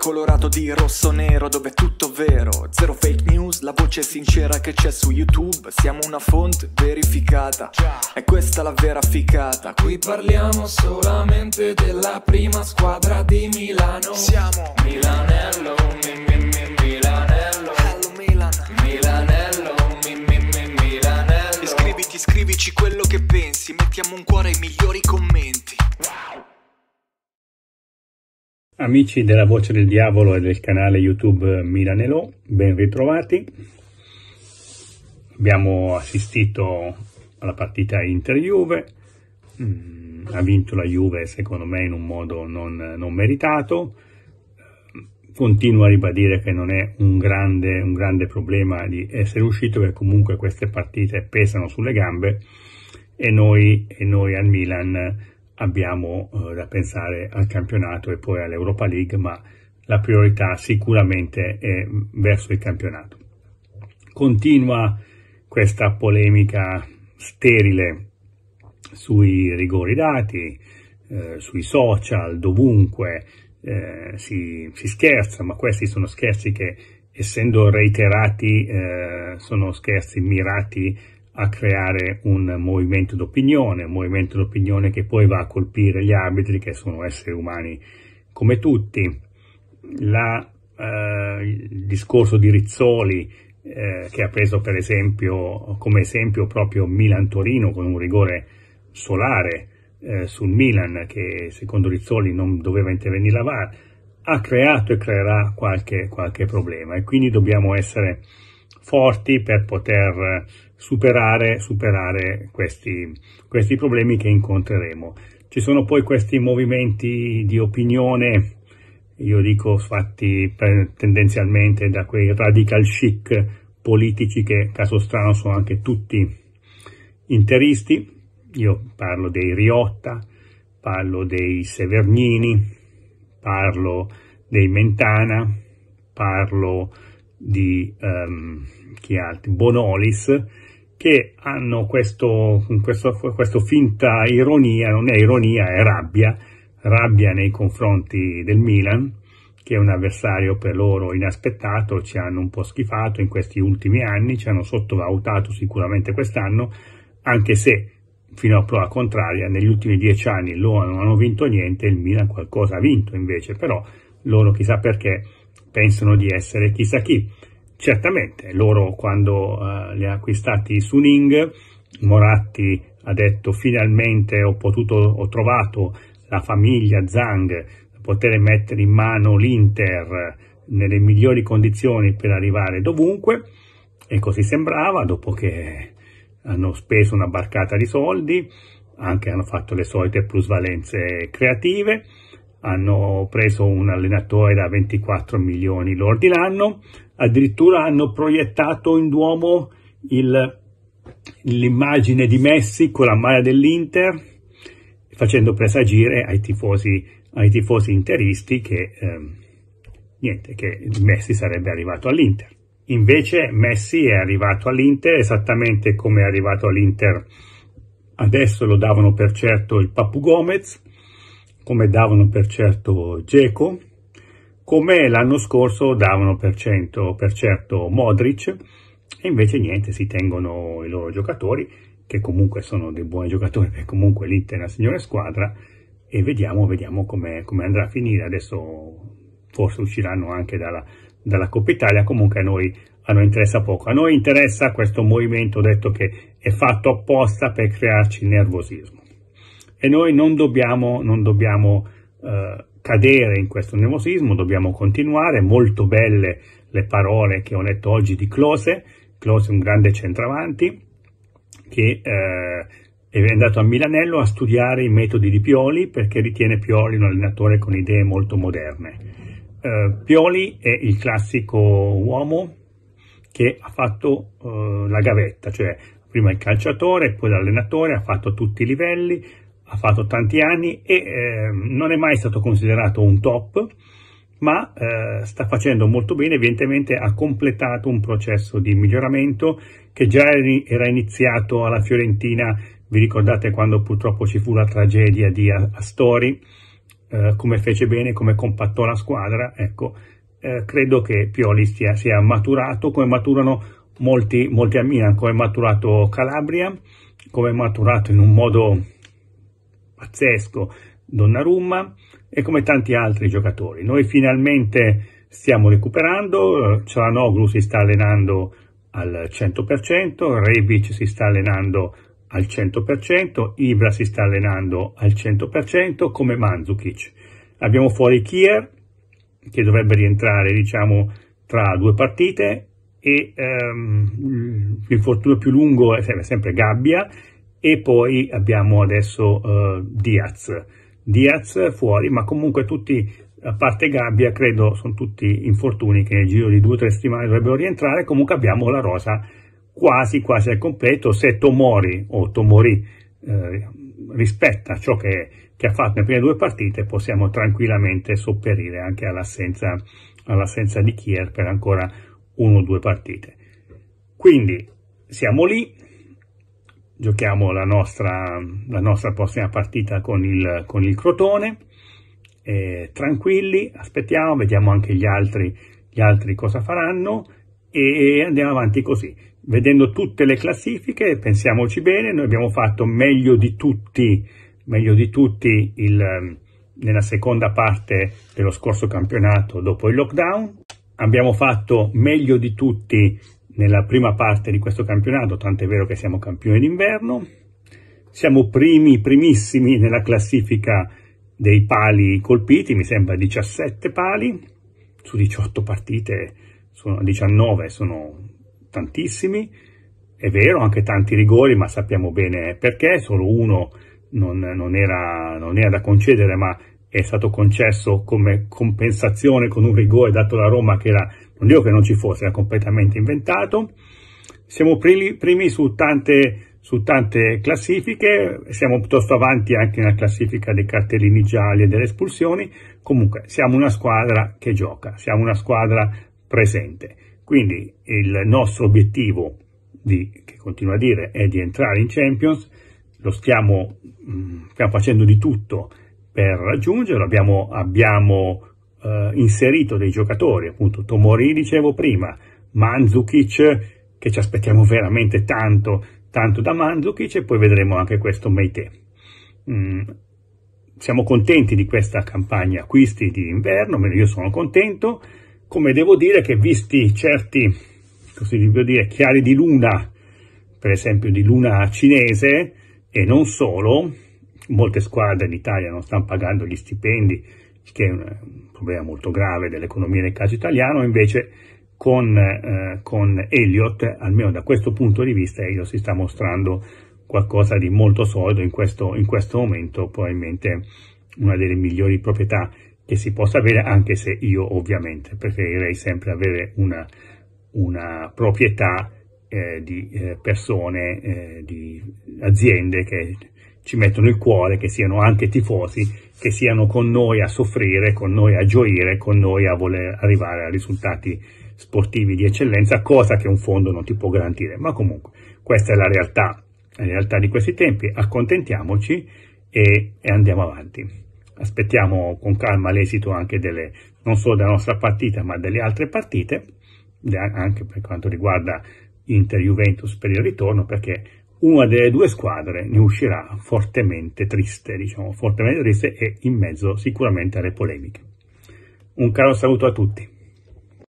colorato di rosso-nero dove è tutto vero Zero fake news, la voce sincera che c'è su YouTube Siamo una fonte verificata, è questa la vera ficata Qui parliamo solamente della prima squadra di Milano Siamo Milanello, mi, mi, mi, Milanello Hello Milan Milanello, mi, mi, mi, Milanello Iscriviti, scrivici quello che pensi Mettiamo un cuore ai migliori commenti Wow Amici della Voce del Diavolo e del canale YouTube Milanelò, ben ritrovati. Abbiamo assistito alla partita Inter-Juve, mm, ha vinto la Juve secondo me in un modo non, non meritato, continuo a ribadire che non è un grande, un grande problema di essere uscito perché comunque queste partite pesano sulle gambe e noi, e noi al Milan abbiamo eh, da pensare al campionato e poi all'Europa League, ma la priorità sicuramente è verso il campionato. Continua questa polemica sterile sui rigori dati, eh, sui social, dovunque eh, si, si, scherza, ma questi sono scherzi che essendo reiterati eh, sono scherzi mirati a creare un movimento d'opinione, un movimento d'opinione che poi va a colpire gli arbitri che sono esseri umani come tutti. La, eh, il discorso di Rizzoli eh, che ha preso per esempio come esempio proprio Milan-Torino con un rigore solare eh, sul Milan che secondo Rizzoli non doveva intervenire la VAR ha creato e creerà qualche, qualche problema e quindi dobbiamo essere forti per poter superare, superare questi, questi problemi che incontreremo. Ci sono poi questi movimenti di opinione io dico fatti per, tendenzialmente da quei radical chic politici che, caso strano, sono anche tutti interisti. Io parlo dei Riotta, parlo dei Severnini, parlo dei Mentana, parlo di um, chi altri, Bonolis, che hanno questo, questo, questo finta ironia, non è ironia, è rabbia, rabbia nei confronti del Milan, che è un avversario per loro inaspettato, ci hanno un po' schifato in questi ultimi anni, ci hanno sottovalutato sicuramente quest'anno, anche se fino a prova contraria negli ultimi dieci anni loro non hanno vinto niente, il Milan qualcosa ha vinto invece, però loro chissà perché pensano di essere chissà chi. Certamente, loro quando uh, li ha acquistati Suning, Moratti ha detto finalmente ho, potuto, ho trovato la famiglia Zhang, poter mettere in mano l'Inter nelle migliori condizioni per arrivare dovunque e così sembrava dopo che hanno speso una barcata di soldi, anche hanno fatto le solite plusvalenze creative, hanno preso un allenatore da 24 milioni lordi l'anno, addirittura hanno proiettato in Duomo l'immagine di Messi con la maglia dell'Inter, facendo presagire ai tifosi, ai tifosi interisti che, ehm, niente, che Messi sarebbe arrivato all'Inter. Invece Messi è arrivato all'Inter esattamente come è arrivato all'Inter adesso lo davano per certo il Papu Gomez, come davano per certo Geco, come l'anno scorso davano per, cento, per certo Modric, e invece niente, si tengono i loro giocatori, che comunque sono dei buoni giocatori, perché comunque l'Inter è una signora squadra, e vediamo, vediamo come, come andrà a finire. Adesso forse usciranno anche dalla, dalla Coppa Italia, comunque a noi, a noi, interessa poco. A noi interessa questo movimento detto che è fatto apposta per crearci nervosismo. E noi non dobbiamo, non dobbiamo eh, cadere in questo nervosismo, dobbiamo continuare. Molto belle le parole che ho letto oggi di Close. Close è un grande centravanti che eh, è andato a Milanello a studiare i metodi di Pioli perché ritiene Pioli un allenatore con idee molto moderne. Eh, Pioli è il classico uomo che ha fatto eh, la gavetta, cioè prima il calciatore, poi l'allenatore, ha fatto tutti i livelli, ha fatto tanti anni e eh, non è mai stato considerato un top, ma eh, sta facendo molto bene, evidentemente ha completato un processo di miglioramento che già era iniziato alla Fiorentina, vi ricordate quando purtroppo ci fu la tragedia di Astori, eh, come fece bene, come compattò la squadra, ecco, eh, credo che Pioli stia, sia maturato come maturano molti, molti a Milan, come è maturato Calabria, come è maturato in un modo pazzesco Donnarumma e come tanti altri giocatori. Noi finalmente stiamo recuperando, eh, Cialanoglu si sta allenando al 100%, Rebic si sta allenando al 100%, Ibra si sta allenando al 100% come Mandzukic. Abbiamo fuori Kier che dovrebbe rientrare diciamo tra due partite e ehm, l'infortunio più lungo è sempre Gabbia e poi abbiamo adesso eh, Diaz. Diaz fuori, ma comunque tutti, a parte Gabbia, credo sono tutti infortuni che nel giro di due o tre settimane dovrebbero rientrare, comunque abbiamo la rosa quasi quasi al completo, se Tomori o Tomori eh, rispetta ciò che, che, ha fatto nelle prime due partite, possiamo tranquillamente sopperire anche all'assenza, all di Kier per ancora uno o due partite. Quindi siamo lì, giochiamo la nostra, la nostra prossima partita con il, con il Crotone. Eh, tranquilli, aspettiamo, vediamo anche gli altri, gli altri cosa faranno e andiamo avanti così. Vedendo tutte le classifiche, pensiamoci bene, noi abbiamo fatto meglio di tutti, meglio di tutti il, nella seconda parte dello scorso campionato dopo il lockdown, abbiamo fatto meglio di tutti nella prima parte di questo campionato, tant'è vero che siamo campioni d'inverno, siamo primi, primissimi nella classifica dei pali colpiti, mi sembra 17 pali, su 18 partite sono 19, sono tantissimi, è vero anche tanti rigori, ma sappiamo bene perché, solo uno non, non, era, non era da concedere, ma è stato concesso come compensazione con un rigore dato da Roma che era, non dico che non ci fosse, era completamente inventato. Siamo primi, primi su, tante, su tante, classifiche, siamo piuttosto avanti anche nella classifica dei cartellini gialli e delle espulsioni. Comunque siamo una squadra che gioca, siamo una squadra presente. Quindi il nostro obiettivo, di, che continuo a dire, è di entrare in Champions. Lo stiamo, mm, stiamo facendo di tutto per raggiungerlo abbiamo, abbiamo eh, inserito dei giocatori, appunto Tomori dicevo prima, Manzukic che ci aspettiamo veramente tanto, tanto da Manzukic e poi vedremo anche questo Meite. Mm, siamo contenti di questa campagna acquisti di inverno, almeno io sono contento, come devo dire che visti certi, così devo dire, chiari di luna, per esempio di luna cinese e non solo, molte squadre in Italia non stanno pagando gli stipendi, che è eh, un problema molto grave dell'economia nel caso italiano, invece con, eh, con Elliott, almeno da questo punto di vista, Elliott si sta mostrando qualcosa di molto solido in questo, in questo momento, probabilmente una delle migliori proprietà che si possa avere, anche se io ovviamente preferirei sempre avere una, una proprietà eh, di eh, persone, eh, di aziende che ci mettono il cuore, che siano anche tifosi, che siano con noi a soffrire, con noi a gioire, con noi a voler arrivare a risultati sportivi di eccellenza, cosa che un fondo non ti può garantire. Ma comunque, questa è la realtà, la realtà di questi tempi, accontentiamoci e, e andiamo avanti. Aspettiamo con calma l'esito anche delle, non solo della nostra partita, ma delle altre partite, anche per quanto riguarda Inter-Juventus per il ritorno, perché una delle due squadre ne uscirà fortemente triste, diciamo, fortemente triste e in mezzo sicuramente alle polemiche. Un caro saluto a tutti.